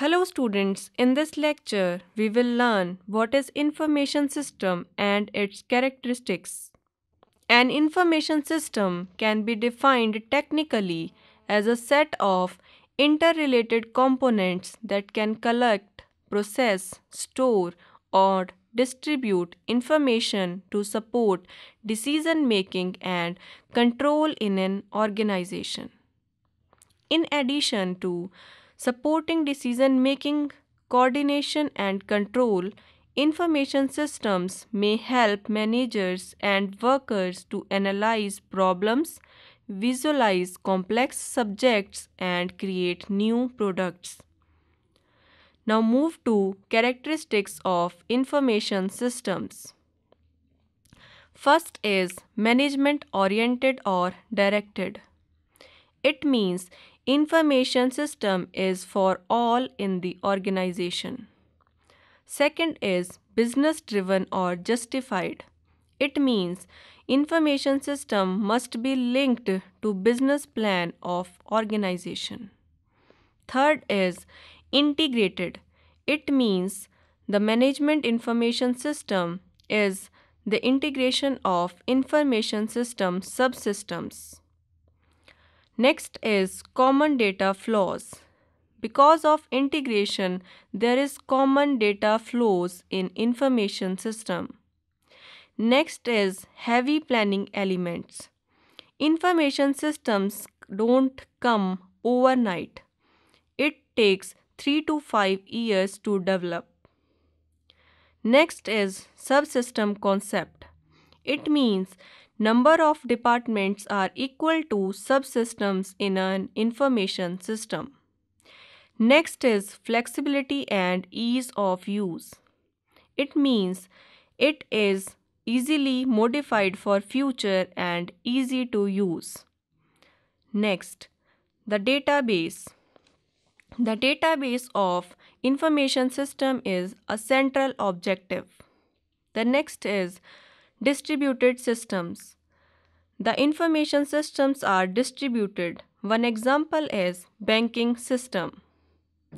Hello students, in this lecture we will learn what is information system and its characteristics. An information system can be defined technically as a set of interrelated components that can collect, process, store or distribute information to support decision making and control in an organization. In addition to supporting decision making, coordination and control, information systems may help managers and workers to analyze problems, visualize complex subjects and create new products. Now move to characteristics of information systems. First is management oriented or directed. It means Information system is for all in the organization. Second is business driven or justified. It means information system must be linked to business plan of organization. Third is integrated. It means the management information system is the integration of information system subsystems. Next is common data flows. Because of integration, there is common data flows in information system. Next is heavy planning elements. Information systems don't come overnight. It takes 3 to 5 years to develop. Next is subsystem concept. It means number of departments are equal to subsystems in an information system. Next is flexibility and ease of use. It means it is easily modified for future and easy to use. Next, the database. The database of information system is a central objective. The next is Distributed systems. The information systems are distributed. One example is banking system.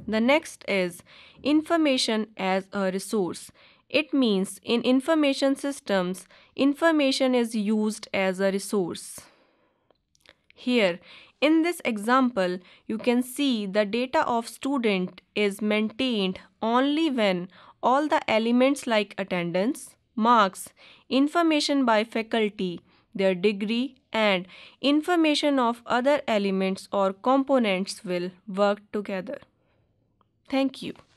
The next is information as a resource. It means in information systems, information is used as a resource. Here, in this example, you can see the data of student is maintained only when all the elements like attendance, marks, information by faculty, their degree and information of other elements or components will work together. Thank you.